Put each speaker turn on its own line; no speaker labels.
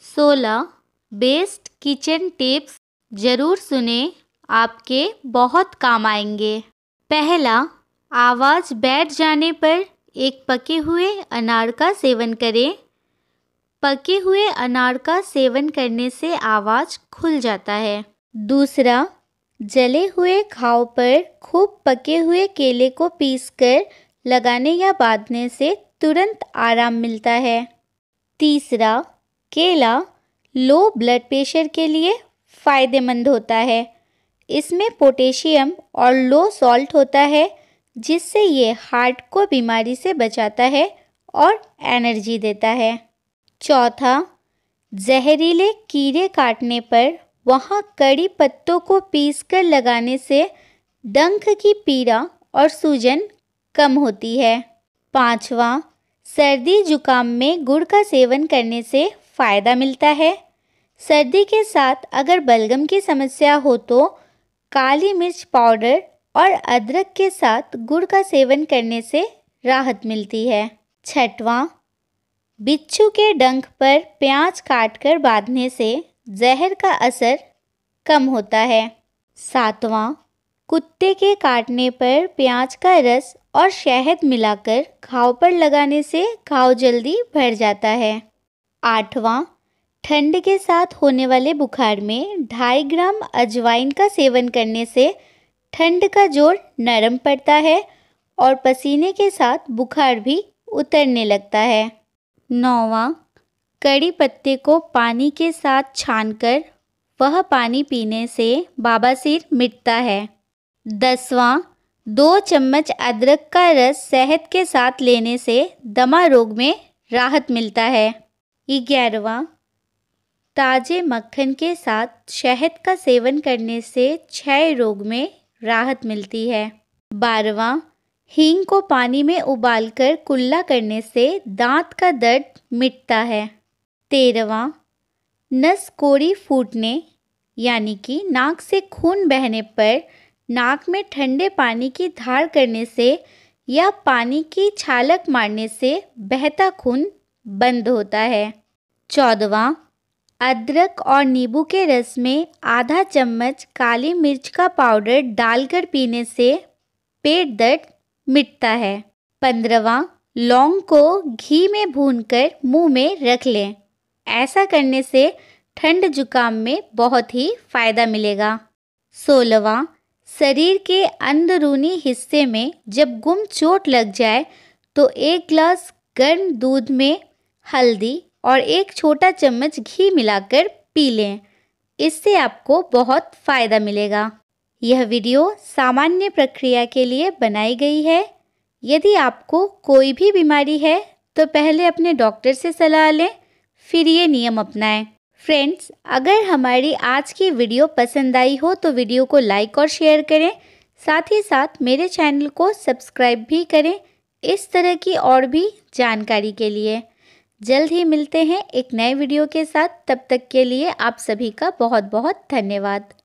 सोलह best kitchen tips ज़रूर सुने आपके बहुत काम आएंगे पहला आवाज़ बैठ जाने पर एक पके हुए अनार का सेवन करें पके हुए अनार का सेवन करने से आवाज़ खुल जाता है दूसरा जले हुए घाव पर खूब पके हुए केले को पीसकर लगाने या बांधने से तुरंत आराम मिलता है तीसरा केला लो ब्लड प्रेशर के लिए फ़ायदेमंद होता है इसमें पोटेशियम और लो सॉल्ट होता है जिससे ये हार्ट को बीमारी से बचाता है और एनर्जी देता है चौथा जहरीले कीड़े काटने पर वहाँ कड़ी पत्तों को पीसकर लगाने से डंख की पीड़ा और सूजन कम होती है पांचवा सर्दी जुकाम में गुड़ का सेवन करने से फ़ायदा मिलता है सर्दी के साथ अगर बलगम की समस्या हो तो काली मिर्च पाउडर और अदरक के साथ गुड़ का सेवन करने से राहत मिलती है छठवा बिच्छू के डंक पर प्याज काटकर बांधने से जहर का असर कम होता है सातवां कुत्ते के काटने पर प्याज का रस और शहद मिलाकर घाव पर लगाने से घाव जल्दी भर जाता है आठवां ठंड के साथ होने वाले बुखार में ढाई ग्राम अजवाइन का सेवन करने से ठंड का जोर नरम पड़ता है और पसीने के साथ बुखार भी उतरने लगता है नौवा कड़ी पत्ते को पानी के साथ छानकर वह पानी पीने से बाबा सिर मिटता है दसवां दो चम्मच अदरक का रस शहद के साथ लेने से दमा रोग में राहत मिलता है ग्यारहवा ताजे मक्खन के साथ शहद का सेवन करने से क्षय रोग में राहत मिलती है बारहवा हींग को पानी में उबालकर कुल्ला करने से दांत का दर्द मिटता है तेरहवा नस कोड़ी फूटने यानी कि नाक से खून बहने पर नाक में ठंडे पानी की धार करने से या पानी की छालक मारने से बहता खून बंद होता है चौदवा अदरक और नींबू के रस में आधा चम्मच काली मिर्च का पाउडर डालकर पीने से पेट दर्द मिटता है पंद्रवा लौंग को घी में भूनकर मुंह में रख लें ऐसा करने से ठंड जुकाम में बहुत ही फायदा मिलेगा सोलवा शरीर के अंदरूनी हिस्से में जब गुम चोट लग जाए तो एक ग्लास गर्म दूध में हल्दी और एक छोटा चम्मच घी मिलाकर पी लें इससे आपको बहुत फ़ायदा मिलेगा यह वीडियो सामान्य प्रक्रिया के लिए बनाई गई है यदि आपको कोई भी बीमारी है तो पहले अपने डॉक्टर से सलाह लें फिर ये नियम अपनाएं। फ्रेंड्स अगर हमारी आज की वीडियो पसंद आई हो तो वीडियो को लाइक और शेयर करें साथ ही साथ मेरे चैनल को सब्सक्राइब भी करें इस तरह की और भी जानकारी के लिए जल्द ही मिलते हैं एक नए वीडियो के साथ तब तक के लिए आप सभी का बहुत बहुत धन्यवाद